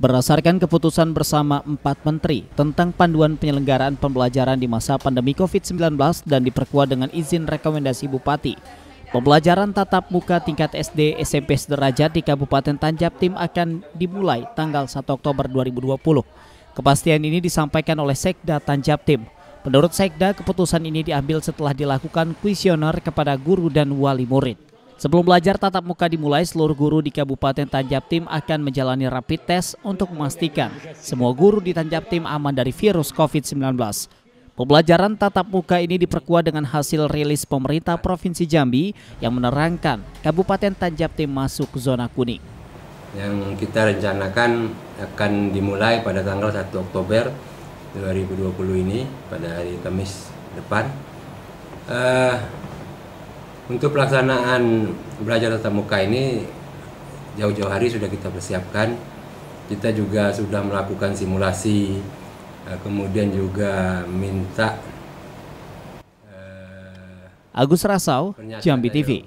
Berdasarkan keputusan bersama empat menteri tentang panduan penyelenggaraan pembelajaran di masa pandemi COVID-19 dan diperkuat dengan izin rekomendasi Bupati, pembelajaran tatap muka tingkat SD SMP sederajat di Kabupaten Tanjab Tim akan dimulai tanggal 1 Oktober 2020. Kepastian ini disampaikan oleh Sekda Tanjab Tim. Menurut Sekda, keputusan ini diambil setelah dilakukan kuesioner kepada guru dan wali murid. Sebelum belajar tatap muka dimulai, seluruh guru di Kabupaten Tanjab Tim akan menjalani rapid test untuk memastikan semua guru di Tanjab Tim aman dari virus COVID-19. Pembelajaran tatap muka ini diperkuat dengan hasil rilis pemerintah Provinsi Jambi yang menerangkan Kabupaten Tanjab Tim masuk zona kuning. Yang kita rencanakan akan dimulai pada tanggal 1 Oktober 2020 ini pada hari Kamis depan. Uh, untuk pelaksanaan belajar tatap muka ini jauh-jauh hari sudah kita persiapkan. Kita juga sudah melakukan simulasi, eh, kemudian juga minta. Eh, Agus Rasau, Jambi TV.